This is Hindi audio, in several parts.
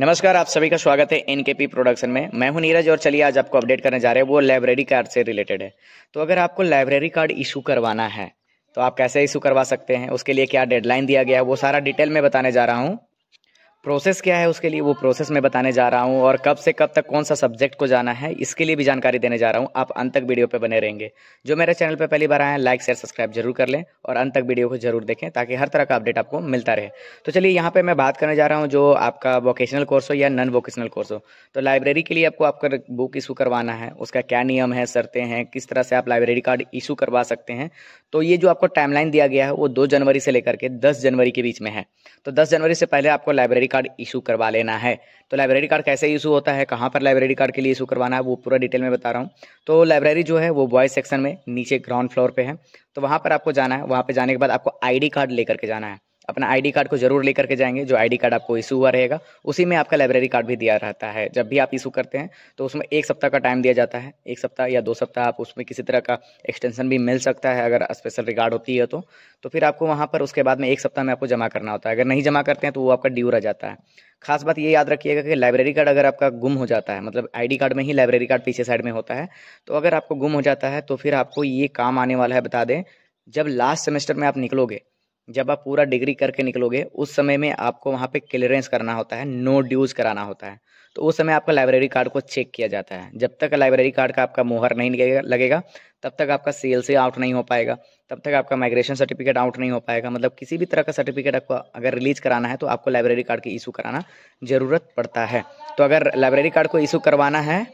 नमस्कार आप सभी का स्वागत है एनकेपी प्रोडक्शन में मैं हूं नीरज और चलिए आज आपको अपडेट करने जा रहे हैं वो लाइब्रेरी कार्ड से रिलेटेड है तो अगर आपको लाइब्रेरी कार्ड इशू करवाना है तो आप कैसे इशू करवा सकते हैं उसके लिए क्या डेडलाइन दिया गया है वो सारा डिटेल में बताने जा रहा हूँ प्रोसेस क्या है उसके लिए वो प्रोसेस मैं बताने जा रहा हूँ और कब से कब तक कौन सा सब्जेक्ट को जाना है इसके लिए भी जानकारी देने जा रहा हूँ आप अंत तक वीडियो पे बने रहेंगे जो मेरे चैनल पे पहली बार आए हैं लाइक शेयर सब्सक्राइब जरूर कर लें और अंत तक वीडियो को जरूर देखें ताकि हर तरह का अपडेट आपको मिलता रहे तो चलिए यहाँ पर मैं बात करने जा रहा हूँ जो आपका वोकेशनल कोर्स हो या नॉन वोकेशनल कोर्स हो तो लाइब्रेरी के लिए आपको आपका बुक इशू करवाना है उसका क्या नियम है शर्तें हैं किस तरह से आप लाइब्रेरी कार्ड इशू करवा सकते हैं तो ये जो आपको टाइमलाइन दिया गया है वो दो जनवरी से लेकर के दस जनवरी के बीच में है तो दस जनवरी से पहले आपको लाइब्रेरी कार्ड इशू करवा लेना है तो लाइब्रेरी कार्ड कैसे इशू होता है कहाँ पर लाइब्रेरी कार्ड के लिए इशू करवाना है वो पूरा डिटेल में बता रहा हूँ तो लाइब्रेरी जो है वो बॉयज़ सेक्शन में नीचे ग्राउंड फ्लोर पर है तो वहाँ पर आपको जाना है वहाँ पर जाने के बाद आपको आई कार्ड लेकर के जाना है अपना आईडी कार्ड को जरूर लेकर के जाएंगे जो आईडी कार्ड आपको इशू हुआ रहेगा उसी में आपका लाइब्रेरी कार्ड भी दिया रहता है जब भी आप इशू करते हैं तो उसमें एक सप्ताह का टाइम दिया जाता है एक सप्ताह या दो सप्ताह आप उसमें किसी तरह का एक्सटेंशन भी मिल सकता है अगर स्पेशल रिकार्ड होती है तो तो फिर आपको वहाँ पर उसके बाद में एक सप्ताह में आपको जमा करना होता है अगर नहीं जमा करते हैं तो वो आपका ड्यू रह जाता है खास बात ये याद रखिएगा कि लाइब्रेरी कार्ड अगर आपका गुम हो जाता है मतलब आईडी कार्ड में ही लाइब्रेरी कार्ड पीछे साइड में होता है तो अगर आपको गुम हो जाता है तो फिर आपको ये काम आने वाला है बता दें जब लास्ट सेमेस्टर में आप निकलोगे जब आप पूरा डिग्री करके निकलोगे उस समय में आपको वहाँ पे क्लियरेंस करना होता है नो ड्यूज कराना होता है तो उस समय आपका लाइब्रेरी कार्ड को चेक किया जाता है जब तक लाइब्रेरी कार्ड का आपका मोहर नहीं लगेगा तब तक आपका सी एल सी आउट नहीं हो पाएगा तब तक आपका माइग्रेशन सर्टिफिकेट आउट नहीं हो पाएगा मतलब किसी भी तरह का सर्टिफिकेट आपको अगर रिलीज कराना है तो आपको लाइब्रेरी कार्ड की इशू कराना ज़रूरत पड़ता है तो अगर लाइब्रेरी कार्ड को इशू करवाना है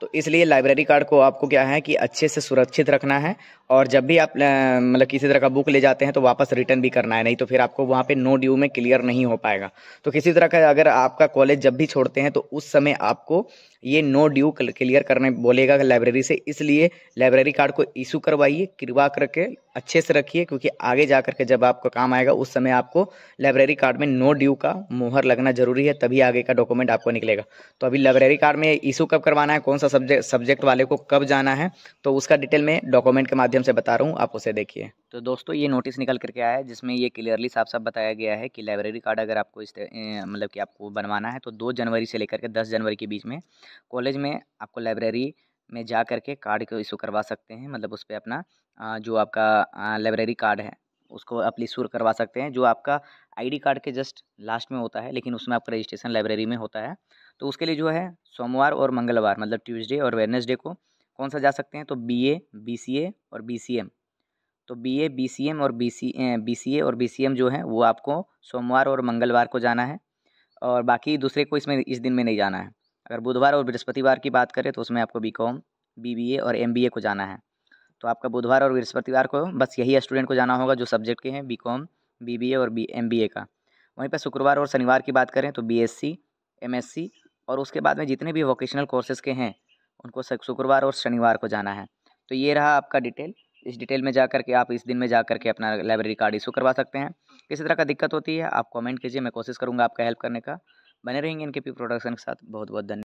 तो इसलिए लाइब्रेरी कार्ड को आपको क्या है कि अच्छे से सुरक्षित रखना है और जब भी आप मतलब किसी तरह का बुक ले जाते हैं तो वापस रिटर्न भी करना है नहीं तो फिर आपको वहाँ पे नो ड्यू में क्लियर नहीं हो पाएगा तो किसी तरह का अगर आपका कॉलेज जब भी छोड़ते हैं तो उस समय आपको ये नो ड्यू क्लियर करने बोलेगा लाइब्रेरी से इसलिए लाइब्रेरी कार्ड को इशू करवाइए कृपा करके अच्छे से रखिए क्योंकि आगे जा करके जब आपका काम आएगा उस समय आपको लाइब्रेरी कार्ड में नो ड्यू का मोहर लगना जरूरी है तभी आगे का डॉक्यूमेंट आपको निकलेगा तो अभी लाइब्रेरी कार्ड में इशू कब करवाना है कौन सा सा सब्जेक्ट सब्जेक्ट वाले को कब जाना है तो उसका डिटेल में डॉक्यूमेंट के माध्यम से बता रहा हूँ आप उसे देखिए तो दोस्तों ये नोटिस निकल करके आया है जिसमें ये क्लियरली साफ साफ बताया गया है कि लाइब्रेरी कार्ड अगर आपको इस मतलब कि आपको बनवाना है तो दो जनवरी से लेकर के दस जनवरी के बीच में कॉलेज में आपको लाइब्रेरी में जा करके कार्ड को इशू करवा सकते हैं मतलब उस पर अपना जो आपका लाइब्रेरी कार्ड है उसको आप इशू करवा सकते हैं जो आपका आईडी कार्ड के जस्ट लास्ट में होता है लेकिन उसमें आपका रजिस्ट्रेशन लाइब्रेरी में होता है तो उसके लिए जो है सोमवार और मंगलवार मतलब ट्यूसडे और वेनसडे को कौन सा जा सकते हैं तो बी तो ए बी सी ए और बी सी एम तो B A B C M और B C B C A और बी सी एम जो है वो आपको सोमवार और मंगलवार को जाना है और बाकी दूसरे को इसमें इस दिन में नहीं जाना है अगर बुधवार और बृहस्पतिवार की बात करें तो उसमें आपको B com B B A और एम बी ए को जाना है तो आपका बुधवार और बृहस्पतिवार को बस यही स्टूडेंट को जाना होगा जो सब्जेक्ट के हैं B com B B A और बी एम बी ए का वहीं पर शुक्रवार और शनिवार की बात करें तो B S C M S C और उसके बाद में जितने भी वोकेशनल कोर्सेज़ के हैं उनको शुक्रवार और शनिवार को जाना है तो ये रहा आपका डिटेल इस डिटेल में जा करके आप इस दिन में जा करके अपना लाइब्रेरी कार्ड इशू करवा सकते हैं किसी तरह का दिक्कत होती है आप कमेंट कीजिए मैं कोशिश करूँगा आपका हेल्प करने का बने रहेंगे इनके पी प्रोडक्शन के साथ बहुत बहुत धन्यवाद